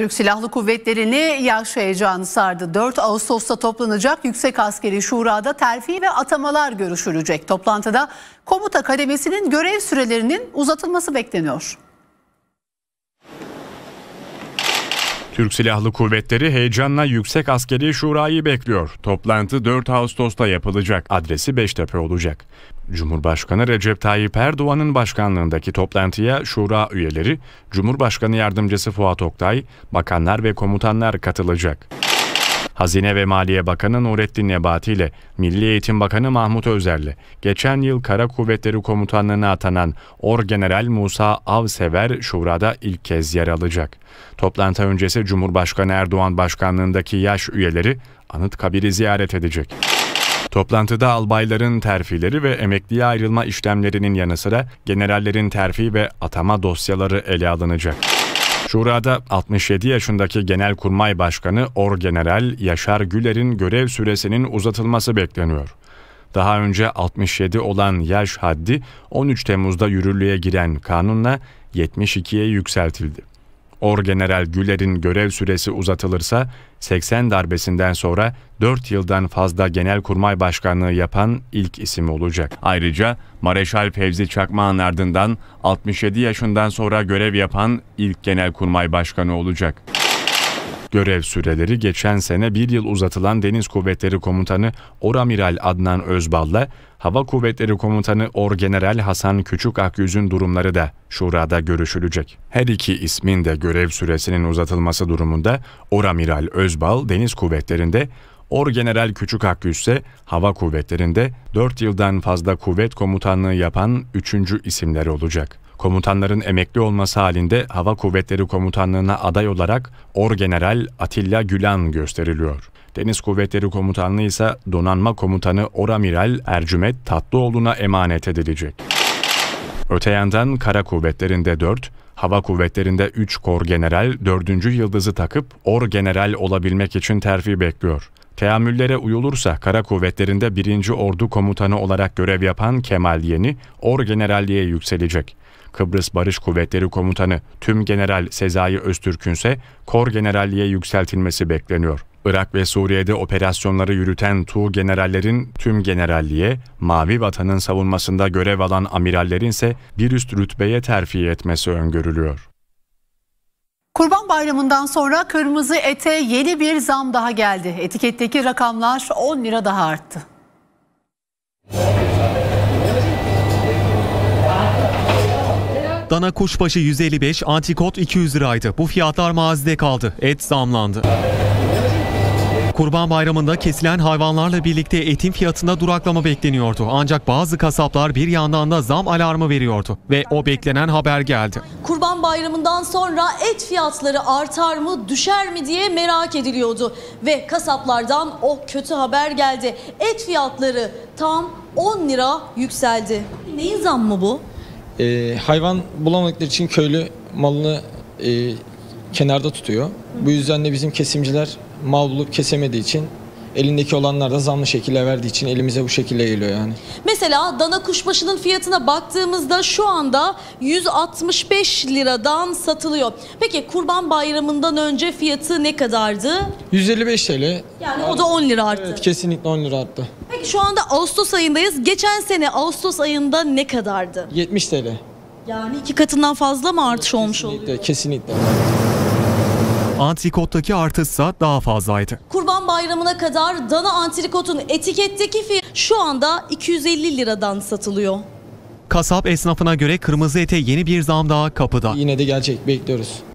Türk Silahlı Kuvvetleri'ni yaş heyecanı sardı. 4 Ağustos'ta toplanacak Yüksek Askeri Şura'da terfi ve atamalar görüşülecek. Toplantıda komuta kademesinin görev sürelerinin uzatılması bekleniyor. Türk Silahlı Kuvvetleri heyecanla Yüksek Askeri Şura'yı bekliyor. Toplantı 4 Ağustos'ta yapılacak. Adresi Beştepe olacak. Cumhurbaşkanı Recep Tayyip Erdoğan'ın başkanlığındaki toplantıya şura üyeleri, Cumhurbaşkanı Yardımcısı Fuat Oktay, bakanlar ve komutanlar katılacak. Hazine ve Maliye Bakanı Nurettin Nebati ile Milli Eğitim Bakanı Mahmut Özer'le geçen yıl Kara Kuvvetleri Komutanlığı'na atanan Orgeneral Musa Avsever Şura'da ilk kez yer alacak. Toplantı öncesi Cumhurbaşkanı Erdoğan başkanlığındaki yaş üyeleri Anıtkabir'i ziyaret edecek. Toplantıda albayların terfileri ve emekliye ayrılma işlemlerinin yanı sıra generallerin terfi ve atama dosyaları ele alınacak. Şurada 67 yaşındaki Genelkurmay Başkanı Orgeneral Yaşar Güler'in görev süresinin uzatılması bekleniyor. Daha önce 67 olan yaş haddi 13 Temmuz'da yürürlüğe giren kanunla 72'ye yükseltildi. Orgeneral Güler'in görev süresi uzatılırsa 80 darbesinden sonra 4 yıldan fazla Genelkurmay Başkanlığı yapan ilk isim olacak. Ayrıca Mareşal Fevzi Çakmağ'ın ardından 67 yaşından sonra görev yapan ilk Genelkurmay Başkanı olacak. Görev süreleri geçen sene bir yıl uzatılan Deniz Kuvvetleri Komutanı Oramiral Adnan Özbal'la Hava Kuvvetleri Komutanı Orgeneral Hasan Küçük Akyüz'ün durumları da şurada görüşülecek. Her iki ismin de görev süresinin uzatılması durumunda Oramiral Özbal Deniz Kuvvetleri'nde Orgeneral Küçük Akgüz ise Hava Kuvvetleri'nde 4 yıldan fazla kuvvet komutanlığı yapan 3. isimler olacak. Komutanların emekli olması halinde Hava Kuvvetleri Komutanlığı'na aday olarak Orgeneral Atilla Gülen gösteriliyor. Deniz Kuvvetleri Komutanlığı ise Donanma Komutanı Oramiral Ercümet Tatlıoğlu'na emanet edilecek. Öte yandan Kara Kuvvetleri'nde 4, Hava Kuvvetleri'nde 3 Kor General 4. yıldızı takıp Or General olabilmek için terfi bekliyor. Teamüllere uyulursa kara kuvvetlerinde 1. Ordu Komutanı olarak görev yapan Kemal Yeni, Or Orgeneralliğe yükselecek. Kıbrıs Barış Kuvvetleri Komutanı Tüm General Sezai Öztürk'ün ise Kor Generalliğe yükseltilmesi bekleniyor. Irak ve Suriye'de operasyonları yürüten Tu generallerin tüm generalliğe, Mavi Vatan'ın savunmasında görev alan amirallerin ise bir üst rütbeye terfi etmesi öngörülüyor. Kurban Bayramı'ndan sonra kırmızı ete yeni bir zam daha geldi. Etiketteki rakamlar 10 lira daha arttı. Dana kuşbaşı 155, antikot 200 liraydı. Bu fiyatlar mazide kaldı. Et zamlandı. Kurban Bayramı'nda kesilen hayvanlarla birlikte etin fiyatında duraklama bekleniyordu. Ancak bazı kasaplar bir yandan da zam alarmı veriyordu ve o beklenen haber geldi. Kurban Bayramı'ndan sonra et fiyatları artar mı, düşer mi diye merak ediliyordu ve kasaplardan o kötü haber geldi. Et fiyatları tam 10 lira yükseldi. Neyin zam mı bu? Ee, hayvan bulamadıkları için köylü malını e, kenarda tutuyor. Bu yüzden de bizim kesimciler mağlulup kesemediği için elindeki olanlar da zamlı şekilde verdiği için elimize bu şekilde geliyor yani. Mesela dana kuşbaşının fiyatına baktığımızda şu anda 165 liradan satılıyor. Peki kurban bayramından önce fiyatı ne kadardı? 155 TL. Yani, o da 10 lira arttı. Evet kesinlikle 10 lira arttı. Peki şu anda Ağustos ayındayız. Geçen sene Ağustos ayında ne kadardı? 70 TL. Yani iki katından fazla mı artış kesinlikle, olmuş oluyor? Kesinlikle antrikottaki artışsa daha fazlaydı. Kurban Bayramı'na kadar dana antrikotun etiketteki fiyatı şu anda 250 liradan satılıyor. Kasap esnafına göre kırmızı ete yeni bir zam daha kapıda. Yine de gelecek bekliyoruz.